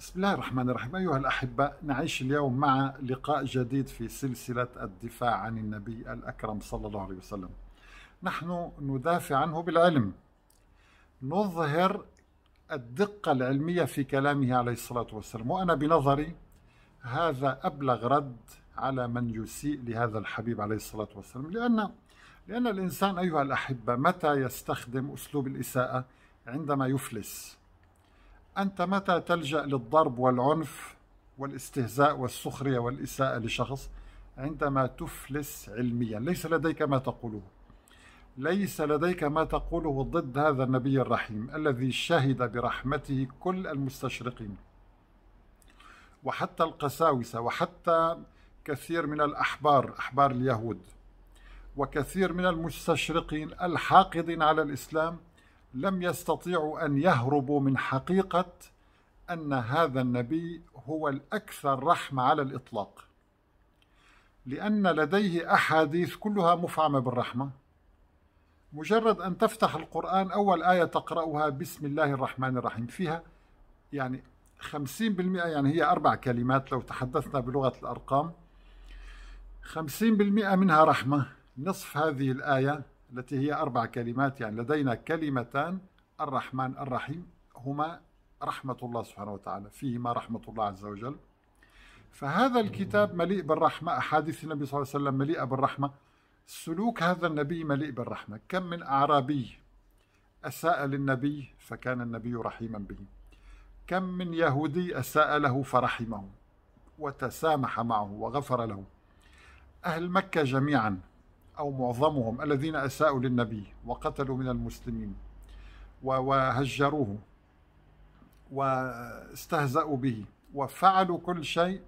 بسم الله الرحمن الرحيم أيها الأحبة نعيش اليوم مع لقاء جديد في سلسلة الدفاع عن النبي الأكرم صلى الله عليه وسلم نحن ندافع عنه بالعلم نظهر الدقة العلمية في كلامه عليه الصلاة والسلام وأنا بنظري هذا أبلغ رد على من يسيء لهذا الحبيب عليه الصلاة والسلام لأن لأن الإنسان أيها الأحبة متى يستخدم أسلوب الإساءة عندما يفلس أنت متى تلجأ للضرب والعنف والاستهزاء والسخرية والإساءة لشخص عندما تفلس علميا ليس لديك ما تقوله ليس لديك ما تقوله ضد هذا النبي الرحيم الذي شهد برحمته كل المستشرقين وحتى القساوسة وحتى كثير من الأحبار أحبار اليهود وكثير من المستشرقين الحاقدين على الإسلام لم يستطيعوا أن يهربوا من حقيقة أن هذا النبي هو الأكثر رحمة على الإطلاق لأن لديه أحاديث كلها مفعمة بالرحمة مجرد أن تفتح القرآن أول آية تقرأها بسم الله الرحمن الرحيم فيها يعني 50% يعني هي أربع كلمات لو تحدثنا بلغة الأرقام 50% منها رحمة نصف هذه الآية التي هي أربع كلمات يعني لدينا كلمتان الرحمن الرحيم هما رحمة الله سبحانه وتعالى فيهما رحمة الله عز وجل فهذا الكتاب مليء بالرحمة أحاديث النبي صلى الله عليه وسلم مليئة بالرحمة سلوك هذا النبي مليء بالرحمة كم من أعرابي أساء للنبي فكان النبي رحيما به كم من يهودي أساء له فرحمه وتسامح معه وغفر له أهل مكة جميعا أو معظمهم الذين أساءوا للنبي وقتلوا من المسلمين وهجروه واستهزأوا به وفعلوا كل شيء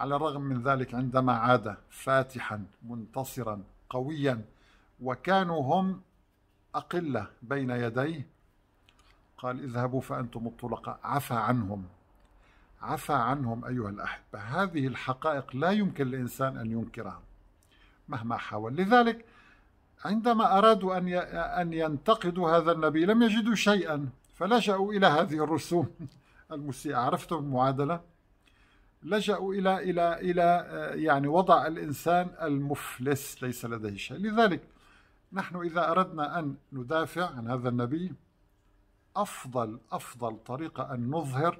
على الرغم من ذلك عندما عاد فاتحا منتصرا قويا وكانوا هم أقلة بين يديه قال اذهبوا فأنتم الطلقاء عفى عنهم عفى عنهم أيها الأحبة هذه الحقائق لا يمكن للإنسان أن ينكرها مهما حاول لذلك عندما أرادوا أن أن ينتقدوا هذا النبي لم يجدوا شيئا فلجأوا إلى هذه الرسوم المسيئة عرفتم المعادلة لجأوا إلى إلى إلى آه، يعني وضع الإنسان المفلس ليس لديه شيء لذلك نحن إذا أردنا أن ندافع عن هذا النبي أفضل أفضل طريقة أن نظهر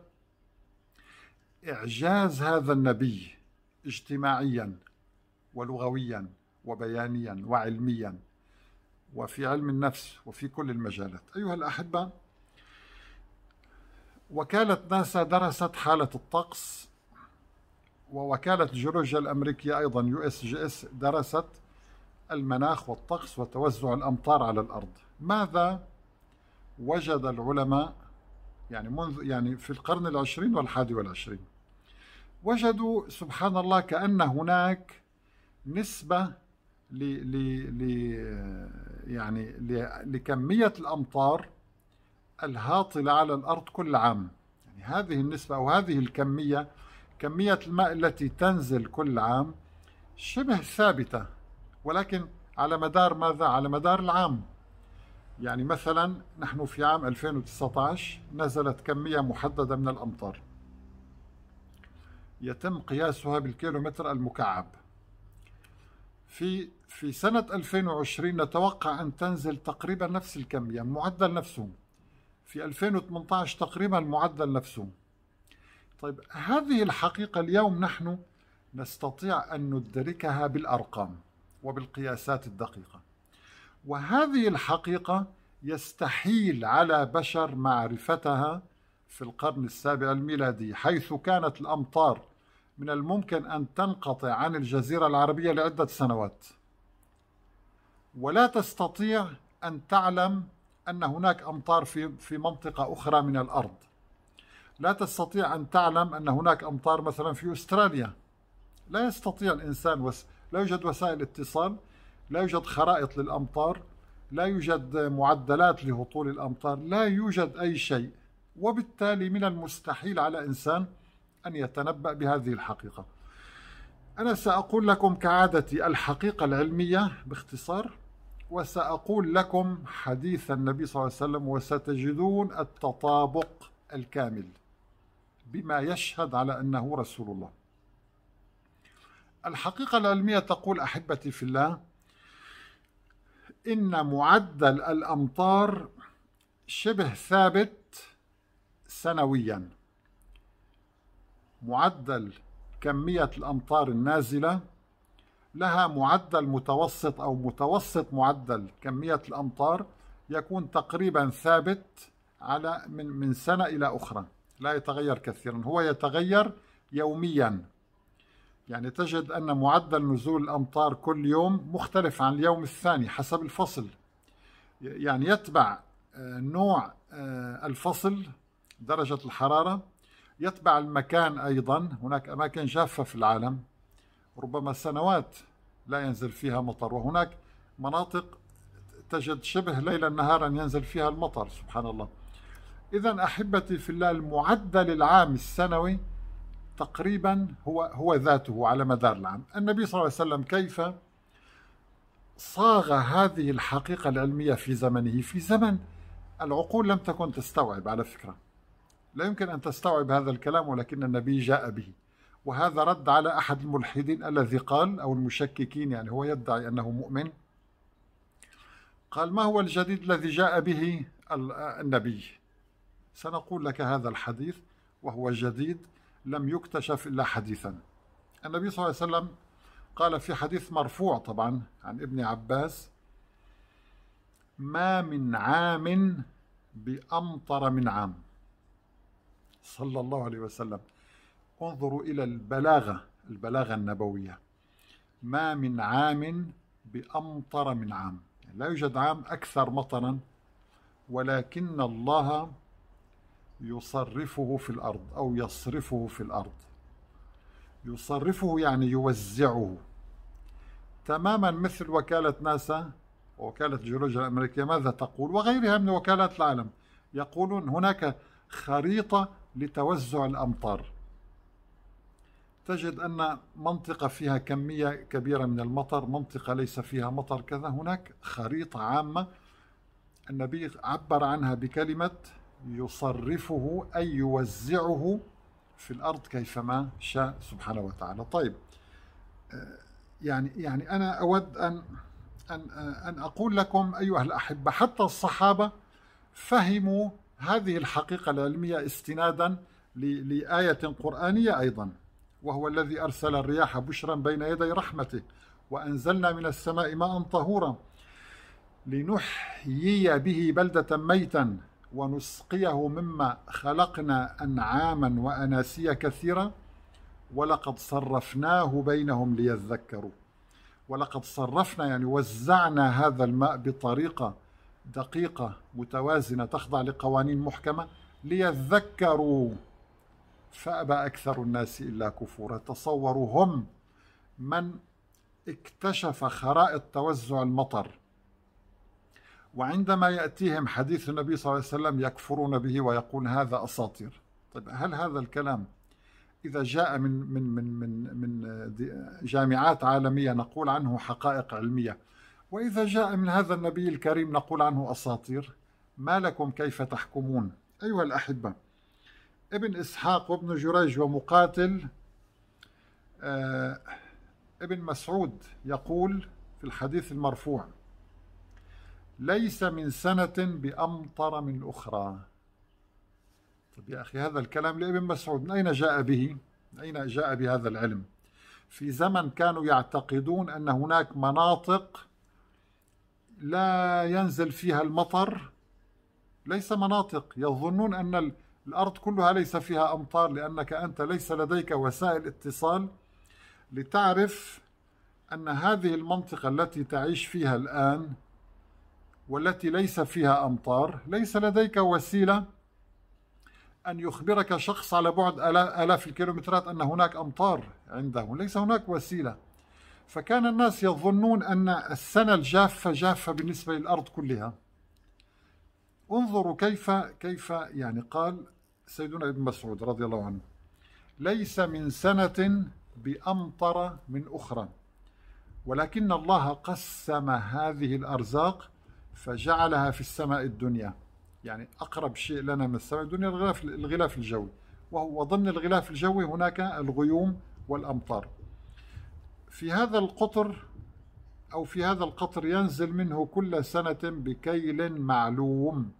إعجاز هذا النبي اجتماعيا ولغويا وبيانيا وعلميا وفي علم النفس وفي كل المجالات أيها الأحبة وكالة ناسا درست حالة الطقس ووكالة الجيولوجيا الأمريكية أيضا يو اس جي اس درست المناخ والطقس وتوزع الأمطار على الأرض ماذا وجد العلماء يعني منذ يعني في القرن العشرين والحادي والعشرين وجدوا سبحان الله كأن هناك نسبة ل ل ل يعني لكمية الأمطار الهاطلة على الأرض كل عام يعني هذه النسبة أو هذه الكمية كمية الماء التي تنزل كل عام شبه ثابتة ولكن على مدار ماذا؟ على مدار العام يعني مثلا نحن في عام 2019 نزلت كمية محددة من الأمطار يتم قياسها بالكيلومتر المكعب في في سنة 2020 نتوقع أن تنزل تقريبا نفس الكمية يعني المعدل نفسه في 2018 تقريبا المعدل نفسه طيب هذه الحقيقة اليوم نحن نستطيع أن ندركها بالأرقام وبالقياسات الدقيقة وهذه الحقيقة يستحيل على بشر معرفتها في القرن السابع الميلادي حيث كانت الأمطار من الممكن أن تنقطع عن الجزيرة العربية لعدة سنوات ولا تستطيع أن تعلم أن هناك أمطار في في منطقة أخرى من الأرض لا تستطيع أن تعلم أن هناك أمطار مثلا في أستراليا لا يستطيع الإنسان وس... لا يوجد وسائل اتصال لا يوجد خرائط للأمطار لا يوجد معدلات لهطول الأمطار لا يوجد أي شيء وبالتالي من المستحيل على إنسان أن يتنبأ بهذه الحقيقة أنا سأقول لكم كعادتي الحقيقة العلمية باختصار وسأقول لكم حديث النبي صلى الله عليه وسلم وستجدون التطابق الكامل بما يشهد على أنه رسول الله الحقيقة العلمية تقول أحبتي في الله إن معدل الأمطار شبه ثابت سنوياً معدل كمية الأمطار النازلة لها معدل متوسط أو متوسط معدل كمية الأمطار يكون تقريبا ثابت على من من سنة إلى أخرى لا يتغير كثيرا هو يتغير يوميا يعني تجد أن معدل نزول الأمطار كل يوم مختلف عن اليوم الثاني حسب الفصل يعني يتبع آه، نوع آه، الفصل درجة الحرارة يتبع المكان أيضا هناك أماكن جافة في العالم ربما سنوات لا ينزل فيها مطر وهناك مناطق تجد شبه ليلا نهارا ينزل فيها المطر سبحان الله إذا أحبتي في الله المعدل العام السنوي تقريبا هو هو ذاته على مدار العام النبي صلى الله عليه وسلم كيف صاغ هذه الحقيقة العلمية في زمنه في زمن العقول لم تكن تستوعب على فكره لا يمكن أن تستوعب هذا الكلام ولكن النبي جاء به وهذا رد على أحد الملحدين الذي قال أو المشككين يعني هو يدعي أنه مؤمن قال ما هو الجديد الذي جاء به النبي سنقول لك هذا الحديث وهو جديد لم يكتشف إلا حديثا النبي صلى الله عليه وسلم قال في حديث مرفوع طبعا عن ابن عباس ما من عام بأمطر من عام صلى الله عليه وسلم انظروا إلى البلاغة البلاغة النبوية ما من عام بأمطر من عام يعني لا يوجد عام أكثر مطرا ولكن الله يصرفه في الأرض أو يصرفه في الأرض يصرفه يعني يوزعه تماما مثل وكالة ناسا وكالة الجيولوجيا الأمريكية ماذا تقول وغيرها من وكالات العالم يقولون هناك خريطة لتوزع الأمطار تجد أن منطقة فيها كمية كبيرة من المطر منطقة ليس فيها مطر كذا هناك خريطة عامة النبي عبر عنها بكلمة يصرفه أي يوزعه في الأرض كيفما شاء سبحانه وتعالى طيب آه، يعني يعني أنا أود أن أن آه، أن أقول لكم أيها الأحبة حتى الصحابة فهموا هذه الحقيقة العلمية استنادا لآية قرآنية أيضا وهو الذي أرسل الرياح بشرا بين يدي رحمته وأنزلنا من السماء ماء طهورا لنحيي به بلدة ميتا ونسقيه مما خلقنا أنعاما وأناسيا كثيرا ولقد صرفناه بينهم ليذكروا ولقد صرفنا يعني وزعنا هذا الماء بطريقه دقيقة متوازنة تخضع لقوانين محكمة ليذكروا فأبى أكثر الناس إلا كفورا تصوروا هم من اكتشف خرائط توزع المطر وعندما يأتيهم حديث النبي صلى الله عليه وسلم يكفرون به ويقول هذا أساطير طيب هل هذا الكلام إذا جاء من من من من من جامعات عالمية نقول عنه حقائق علمية وإذا جاء من هذا النبي الكريم نقول عنه أساطير ما لكم كيف تحكمون أيها الأحبة ابن إسحاق وابن جريج ومقاتل آه، ابن مسعود يقول في الحديث المرفوع ليس من سنة بأمطر من أخرى طب يا أخي هذا الكلام لابن مسعود من أين جاء به؟ من أين جاء بهذا العلم؟ في زمن كانوا يعتقدون أن هناك مناطق لا ينزل فيها المطر ليس مناطق يظنون أن الأرض كلها ليس فيها أمطار لأنك أنت ليس لديك وسائل اتصال لتعرف أن هذه المنطقة التي تعيش فيها الآن والتي ليس فيها أمطار ليس لديك وسيلة أن يخبرك شخص على بعد آلاف الكيلومترات أن هناك أمطار عنده ليس هناك وسيلة فكان الناس يظنون أن السنة الجافة جافة بالنسبة للأرض كلها انظروا كيف كيف يعني قال سيدنا ابن مسعود رضي الله عنه ليس من سنة بأمطر من أخرى ولكن الله قسم هذه الأرزاق فجعلها في السماء الدنيا يعني أقرب شيء لنا من السماء الدنيا الغلاف الغلاف الجوي وهو ضمن الغلاف الجوي هناك الغيوم والأمطار في هذا القطر أو في هذا القطر ينزل منه كل سنة بكيل معلوم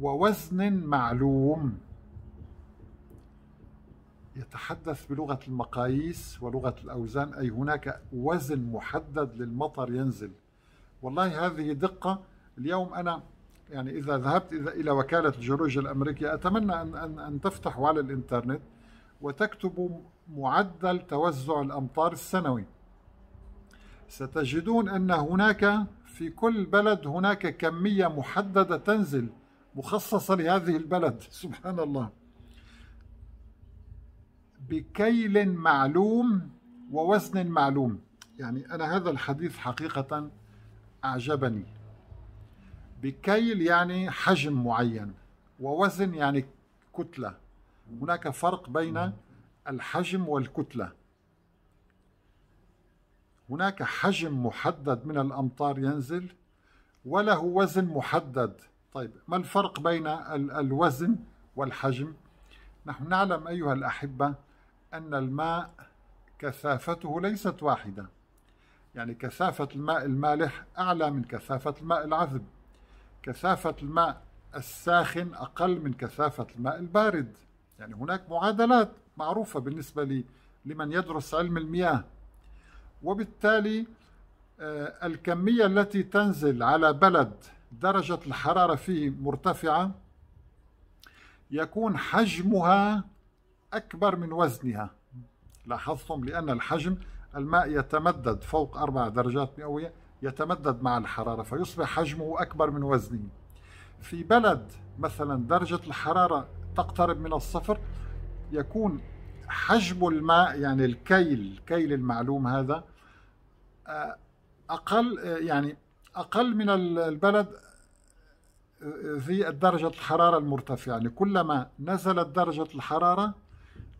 ووزن معلوم يتحدث بلغة المقاييس ولغة الأوزان أي هناك وزن محدد للمطر ينزل والله هذه دقة اليوم أنا يعني إذا ذهبت إلى وكالة الجيولوجيا الأمريكية أتمنى أن, أن, أن تفتحوا على الإنترنت وتكتب معدل توزع الأمطار السنوي ستجدون أن هناك في كل بلد هناك كمية محددة تنزل مخصصة لهذه البلد سبحان الله بكيل معلوم ووزن معلوم يعني أنا هذا الحديث حقيقة أعجبني بكيل يعني حجم معين ووزن يعني كتلة هناك فرق بين نعم. الحجم والكتلة هناك حجم محدد من الأمطار ينزل وله وزن محدد طيب ما الفرق بين الوزن والحجم؟ نحن نعلم أيها الأحبة أن الماء كثافته ليست واحدة يعني كثافة الماء المالح أعلى من كثافة الماء العذب كثافة الماء الساخن أقل من كثافة الماء البارد يعني هناك معادلات معروفة بالنسبة لمن يدرس علم المياه وبالتالي آه، الكمية التي تنزل على بلد درجة الحرارة فيه مرتفعة يكون حجمها أكبر من وزنها لاحظتم لأن الحجم الماء يتمدد فوق أربع درجات مئوية يتمدد مع الحرارة فيصبح حجمه أكبر من وزنه في بلد مثلا درجة الحرارة تقترب من الصفر يكون حجم الماء يعني الكيل كيل المعلوم هذا آه، أقل آه، يعني أقل من البلد آه، ذي درجة الحرارة المرتفعة يعني كلما نزلت درجة الحرارة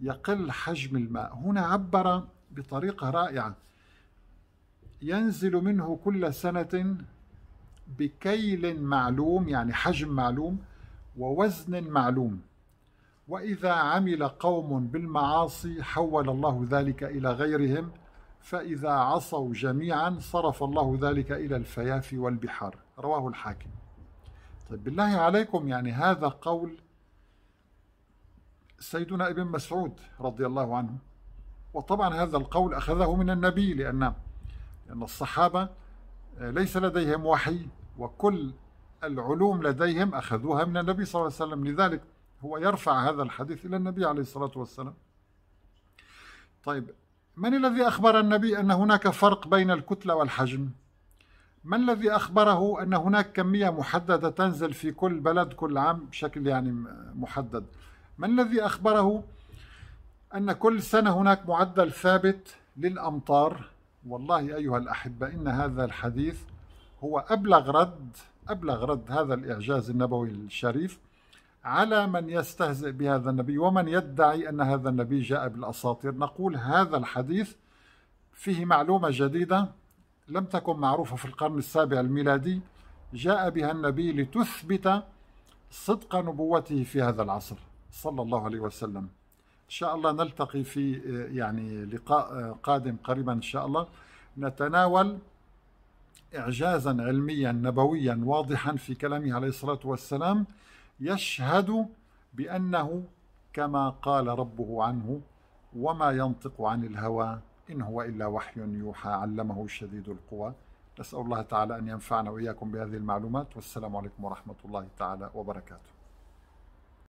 يقل حجم الماء هنا عبر بطريقة رائعة ينزل منه كل سنة بكيل معلوم يعني حجم معلوم ووزن معلوم واذا عمل قوم بالمعاصي حول الله ذلك الى غيرهم فاذا عصوا جميعا صرف الله ذلك الى الفيافي والبحار رواه الحاكم طيب بالله عليكم يعني هذا قول سيدنا ابن مسعود رضي الله عنه وطبعا هذا القول أخذه من النبي لأن لأن الصحابة ليس لديهم وحي وكل العلوم لديهم أخذوها من النبي صلى الله عليه وسلم لذلك هو يرفع هذا الحديث إلى النبي عليه الصلاة والسلام طيب من الذي أخبر النبي أن هناك فرق بين الكتلة والحجم؟ من الذي أخبره أن هناك كمية محددة تنزل في كل بلد كل عام بشكل يعني محدد؟ من الذي أخبره أن كل سنة هناك معدل ثابت للأمطار؟ والله أيها الأحبة إن هذا الحديث هو أبلغ رد أبلغ رد هذا الإعجاز النبوي الشريف على من يستهزئ بهذا النبي ومن يدعي أن هذا النبي جاء بالأساطير نقول هذا الحديث فيه معلومة جديدة لم تكن معروفة في القرن السابع الميلادي جاء بها النبي لتثبت صدق نبوته في هذا العصر صلى الله عليه وسلم إن شاء الله نلتقي في يعني لقاء قادم قريبا إن شاء الله نتناول إعجازا علميا نبويا واضحا في كلامه عليه الصلاة والسلام يشهد بأنه كما قال ربه عنه وما ينطق عن الهوى إن هو إلا وحي يوحى علمه شديد القوى نسأل الله تعالى أن ينفعنا وإياكم بهذه المعلومات والسلام عليكم ورحمة الله تعالى وبركاته